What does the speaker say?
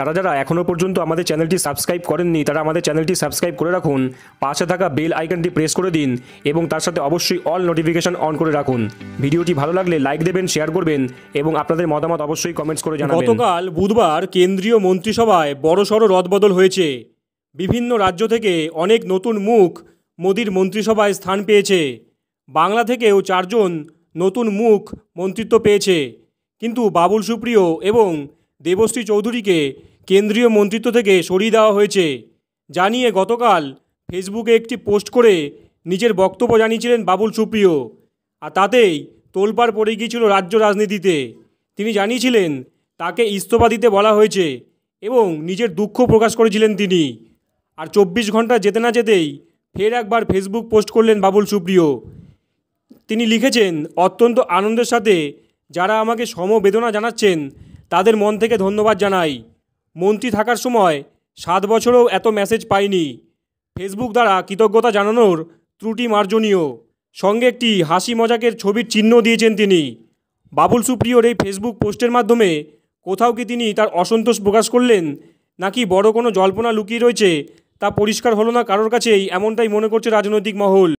যারা যারা এখনও পর্যন্ত আমাদের চ্যানেলটি সাবস্ক্রাইব করেননি তারা আমাদের চ্যানেলটি সাবস্ক্রাইব করে রাখুন পাশে থাকা বেল আইকনটি প্রেস করে দিন এবং তার সাথে অবশ্যই অল নোটিফিকেশন অন করে রাখুন ভিডিওটি ভালো লাগলে লাইক দেবেন শেয়ার করবেন এবং আপনাদের মতামত অবশ্যই কমেন্টস করে জানাবেন গতকাল বুধবার কেন্দ্রীয় মন্ত্রিসভায় বড়সড় রদবদল হয়েছে বিভিন্ন রাজ্য থেকে অনেক নতুন মুখ মোদির মন্ত্রিসভায় স্থান পেয়েছে বাংলা থেকেও চারজন নতুন মুখ মন্ত্রিত্ব পেয়েছে কিন্তু বাবুল সুপ্রিয় এবং দেবশ্রী চৌধুরীকে কেন্দ্রীয় মন্ত্রিত্ব থেকে সরিয়ে দেওয়া হয়েছে জানিয়ে গতকাল ফেসবুকে একটি পোস্ট করে নিজের বক্তব্য জানিয়েছিলেন বাবুল সুপ্রিয় আর তাতেই তোলপাড় পড়ে গিয়েছিল রাজ্য রাজনীতিতে তিনি জানিয়েছিলেন তাকে ইস্তফা দিতে বলা হয়েছে এবং নিজের দুঃখ প্রকাশ করেছিলেন তিনি আর চব্বিশ ঘন্টা যেতে না যেতেই ফের একবার ফেসবুক পোস্ট করলেন বাবুল সুপ্রিয় তিনি লিখেছেন অত্যন্ত আনন্দের সাথে যারা আমাকে সমবেদনা জানাচ্ছেন তাদের মন থেকে ধন্যবাদ জানাই মন্ত্রী থাকার সময় সাত বছরেও এত মেসেজ পাইনি ফেসবুক দ্বারা কৃতজ্ঞতা জানানোর ত্রুটি মার্জনীয় সঙ্গে একটি হাসি মজাকের ছবির চিহ্ন দিয়েছেন তিনি বাবুল সুপ্রিয়র এই ফেসবুক পোস্টের মাধ্যমে কোথাও কি তিনি তার অসন্তোষ প্রকাশ করলেন নাকি বড় কোনো জল্পনা লুকিয়ে রয়েছে তা পরিষ্কার হলো না কারোর কাছেই এমনটাই মনে করছে রাজনৈতিক মহল